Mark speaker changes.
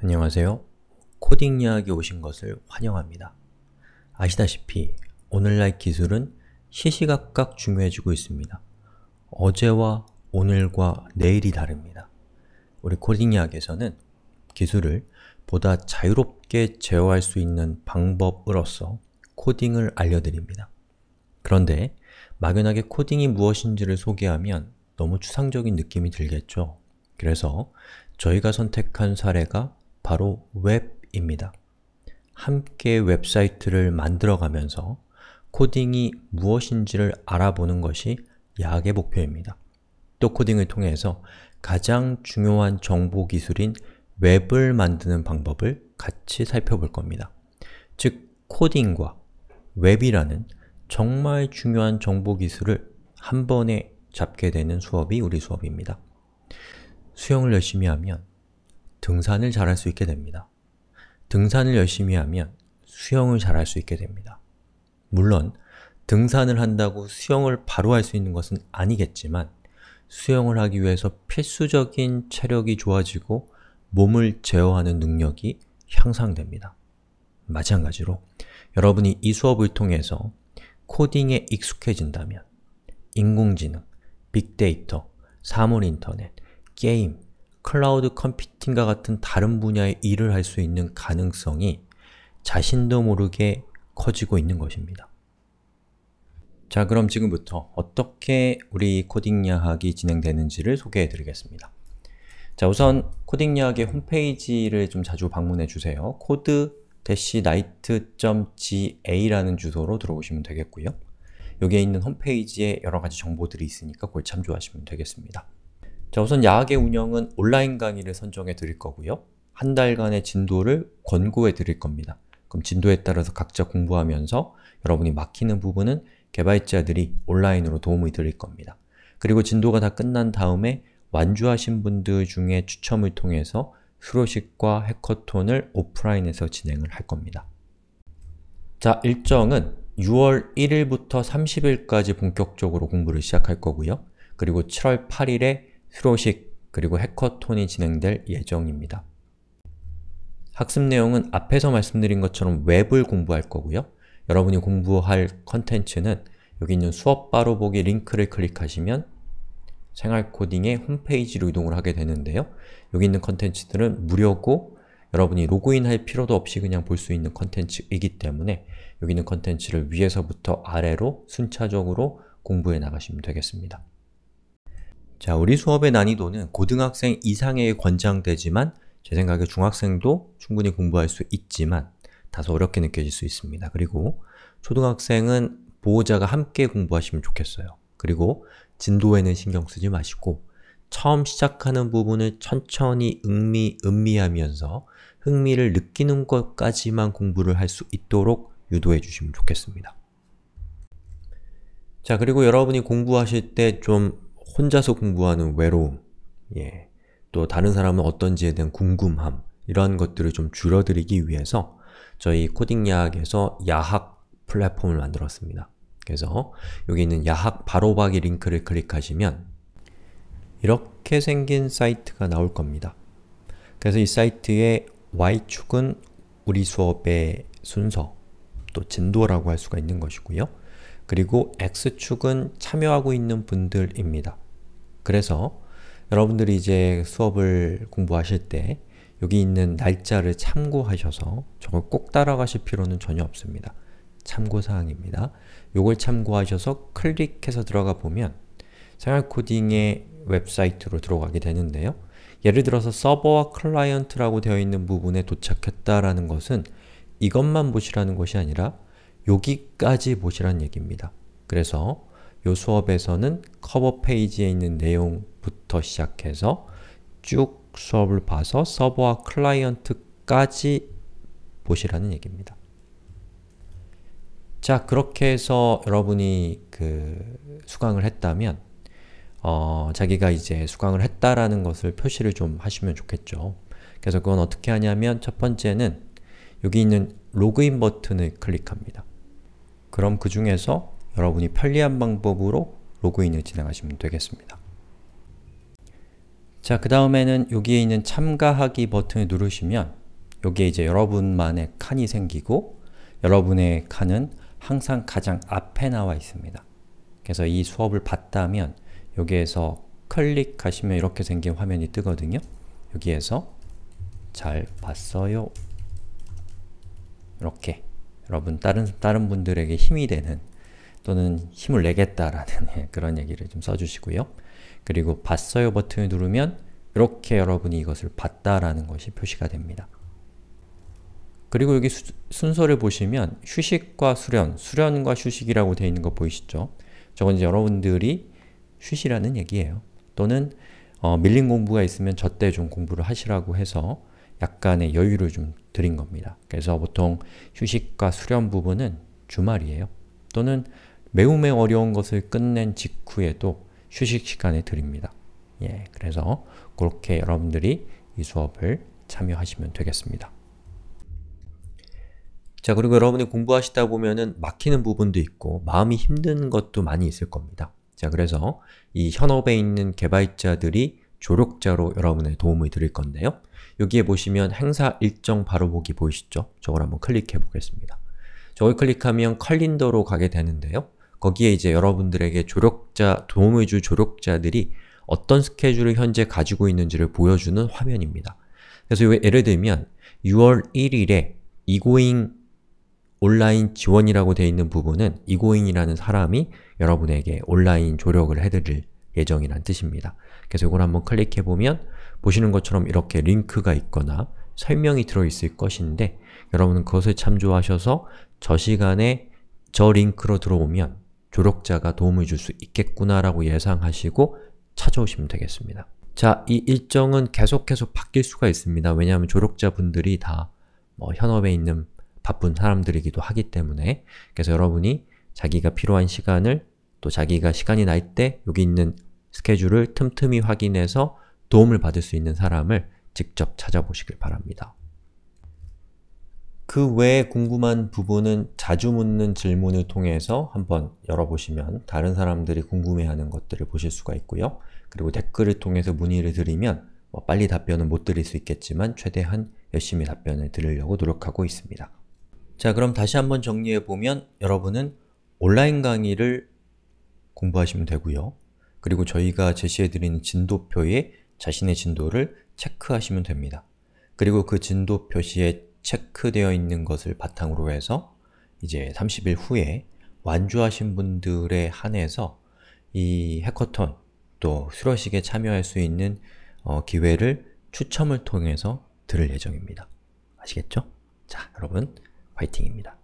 Speaker 1: 안녕하세요. 코딩 이야기 오신 것을 환영합니다. 아시다시피 오늘날 기술은 시시각각 중요해지고 있습니다. 어제와 오늘과 내일이 다릅니다. 우리 코딩 이야기에서는 기술을 보다 자유롭게 제어할 수 있는 방법으로서 코딩을 알려드립니다. 그런데 막연하게 코딩이 무엇인지를 소개하면 너무 추상적인 느낌이 들겠죠. 그래서 저희가 선택한 사례가 바로 웹입니다. 함께 웹사이트를 만들어가면서 코딩이 무엇인지를 알아보는 것이 약의 목표입니다. 또 코딩을 통해서 가장 중요한 정보 기술인 웹을 만드는 방법을 같이 살펴볼 겁니다. 즉, 코딩과 웹이라는 정말 중요한 정보 기술을 한 번에 잡게 되는 수업이 우리 수업입니다. 수영을 열심히 하면 등산을 잘 할 수 있게 됩니다. 등산을 열심히 하면 수영을 잘 할 수 있게 됩니다. 물론 등산을 한다고 수영을 바로 할 수 있는 것은 아니겠지만 수영을 하기 위해서 필수적인 체력이 좋아지고 몸을 제어하는 능력이 향상됩니다. 마찬가지로 여러분이 이 수업을 통해서 코딩에 익숙해진다면 인공지능, 빅데이터, 사물인터넷, 게임, 클라우드 컴퓨팅과 같은 다른 분야의 일을 할 수 있는 가능성이 자신도 모르게 커지고 있는 것입니다. 자, 그럼 지금부터 어떻게 우리 코딩 야학이 진행되는지를 소개해 드리겠습니다. 자, 우선 코딩 야학의 홈페이지를 좀 자주 방문해 주세요. code-night.ga라는 주소로 들어오시면 되겠고요. 여기에 있는 홈페이지에 여러 가지 정보들이 있으니까 그걸 참조하시면 되겠습니다. 자, 우선 야학의 운영은 온라인 강의를 선정해 드릴 거고요. 한 달간의 진도를 권고해 드릴 겁니다. 그럼 진도에 따라서 각자 공부하면서 여러분이 막히는 부분은 개발자들이 온라인으로 도움을 드릴 겁니다. 그리고 진도가 다 끝난 다음에 완주하신 분들 중에 추첨을 통해서 수료식과 해커톤을 오프라인에서 진행을 할 겁니다. 자, 일정은 6월 1일부터 30일까지 본격적으로 공부를 시작할 거고요. 그리고 7월 8일에 수료식, 그리고 해커톤이 진행될 예정입니다. 학습 내용은 앞에서 말씀드린 것처럼 웹을 공부할 거고요. 여러분이 공부할 컨텐츠는 여기 있는 수업 바로 보기 링크를 클릭하시면 생활코딩의 홈페이지로 이동을 하게 되는데요. 여기 있는 컨텐츠들은 무료고 여러분이 로그인할 필요도 없이 그냥 볼 수 있는 컨텐츠이기 때문에 여기 있는 컨텐츠를 위에서부터 아래로 순차적으로 공부해 나가시면 되겠습니다. 자, 우리 수업의 난이도는 고등학생 이상에 권장되지만 제 생각에 중학생도 충분히 공부할 수 있지만 다소 어렵게 느껴질 수 있습니다. 그리고 초등학생은 보호자가 함께 공부하시면 좋겠어요. 그리고 진도에는 신경 쓰지 마시고 처음 시작하는 부분을 천천히 음미, 음미하면서 흥미를 느끼는 것까지만 공부를 할 수 있도록 유도해 주시면 좋겠습니다. 자, 그리고 여러분이 공부하실 때좀 혼자서 공부하는 외로움, 예, 또 다른 사람은 어떤지에 대한 궁금함, 이러한 것들을 좀 줄여드리기 위해서 저희 코딩야학에서 야학 플랫폼을 만들었습니다. 그래서 여기 있는 야학 바로박이 링크를 클릭하시면 이렇게 생긴 사이트가 나올 겁니다. 그래서 이 사이트의 y축은 우리 수업의 순서, 또 진도라고 할 수가 있는 것이고요. 그리고 x축은 참여하고 있는 분들입니다. 그래서 여러분들이 이제 수업을 공부하실 때 여기 있는 날짜를 참고하셔서 저걸 꼭 따라가실 필요는 전혀 없습니다. 참고사항입니다. 요걸 참고하셔서 클릭해서 들어가 보면 생활코딩의 웹사이트로 들어가게 되는데요. 예를 들어서 서버와 클라이언트라고 되어 있는 부분에 도착했다라는 것은 이것만 보시라는 것이 아니라 여기까지 보시라는 얘기입니다. 그래서 이 수업에서는 커버 페이지에 있는 내용부터 시작해서 쭉 수업을 봐서 서버와 클라이언트까지 보시라는 얘기입니다. 자, 그렇게 해서 여러분이 그 수강을 했다면 어, 자기가 이제 수강을 했다라는 것을 표시를 좀 하시면 좋겠죠. 그래서 그건 어떻게 하냐면 첫 번째는 여기 있는 로그인 버튼을 클릭합니다. 그럼 그 중에서 여러분이 편리한 방법으로 로그인을 진행하시면 되겠습니다. 자, 그 다음에는 여기에 있는 참가하기 버튼을 누르시면 여기에 이제 여러분만의 칸이 생기고 여러분의 칸은 항상 가장 앞에 나와 있습니다. 그래서 이 수업을 봤다면 여기에서 클릭하시면 이렇게 생긴 화면이 뜨거든요. 여기에서 잘 봤어요. 이렇게 여러분 다른 다른 분들에게 힘이 되는 또는 힘을 내겠다라는 그런 얘기를 좀 써주시고요. 그리고 봤어요 버튼을 누르면 이렇게 여러분이 이것을 봤다라는 것이 표시가 됩니다. 그리고 여기 수, 순서를 보시면 휴식과 수련, 수련과 휴식이라고 되어 있는 거 보이시죠? 저건 이제 여러분들이 쉬시라는 얘기예요. 또는 어, 밀린 공부가 있으면 저때 좀 공부를 하시라고 해서 약간의 여유를 좀 드린 겁니다. 그래서 보통 휴식과 수련 부분은 주말이에요. 또는 매우 매우 어려운 것을 끝낸 직후에도 휴식 시간에 드립니다. 예, 그래서 그렇게 여러분들이 이 수업을 참여하시면 되겠습니다. 자, 그리고 여러분이 공부하시다 보면은 막히는 부분도 있고 마음이 힘든 것도 많이 있을 겁니다. 자, 그래서 이 현업에 있는 개발자들이 조력자로 여러분의 도움을 드릴 건데요. 여기에 보시면 행사 일정 바로 보기 보이시죠? 저걸 한번 클릭해 보겠습니다. 저걸 클릭하면 컬린더로 가게 되는데요. 거기에 이제 여러분들에게 조력자, 도움을 줄 조력자들이 어떤 스케줄을 현재 가지고 있는지를 보여주는 화면입니다. 그래서 예를 들면 6월 1일에 이고잉 온라인 지원이라고 되어 있는 부분은 이고잉이라는 사람이 여러분에게 온라인 조력을 해드릴 예정이란 뜻입니다. 그래서 이걸 한번 클릭해보면 보시는 것처럼 이렇게 링크가 있거나 설명이 들어있을 것인데 여러분은 그것을 참조하셔서 저 시간에 저 링크로 들어오면 조력자가 도움을 줄 수 있겠구나라고 예상하시고 찾아오시면 되겠습니다. 자, 이 일정은 계속해서 바뀔 수가 있습니다. 왜냐하면 조력자분들이 다뭐 현업에 있는 바쁜 사람들이기도 하기 때문에 그래서 여러분이 자기가 필요한 시간을 또 자기가 시간이 날 때 여기 있는 스케줄을 틈틈이 확인해서 도움을 받을 수 있는 사람을 직접 찾아보시길 바랍니다. 그 외에 궁금한 부분은 자주 묻는 질문을 통해서 한번 열어보시면 다른 사람들이 궁금해하는 것들을 보실 수가 있고요. 그리고 댓글을 통해서 문의를 드리면 뭐 빨리 답변은 못 드릴 수 있겠지만 최대한 열심히 답변을 드리려고 노력하고 있습니다. 자 그럼 다시 한번 정리해보면 여러분은 온라인 강의를 공부하시면 되고요. 그리고 저희가 제시해드리는 진도표에 자신의 진도를 체크하시면 됩니다. 그리고 그 진도 표시에 체크되어 있는 것을 바탕으로 해서 이제 30일 후에 완주하신 분들에 한해서 이 해커톤 또 수러식에 참여할 수 있는 어, 기회를 추첨을 통해서 들을 예정입니다. 아시겠죠? 자, 여러분 파이팅입니다.